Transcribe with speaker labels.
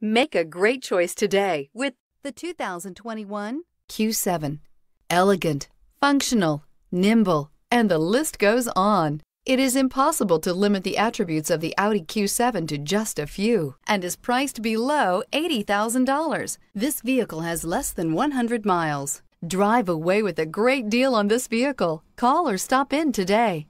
Speaker 1: Make a great choice today with the 2021 Q7. Elegant, functional, nimble, and the list goes on. It is impossible to limit the attributes of the Audi Q7 to just a few and is priced below $80,000. This vehicle has less than 100 miles. Drive away with a great deal on this vehicle. Call or stop in today.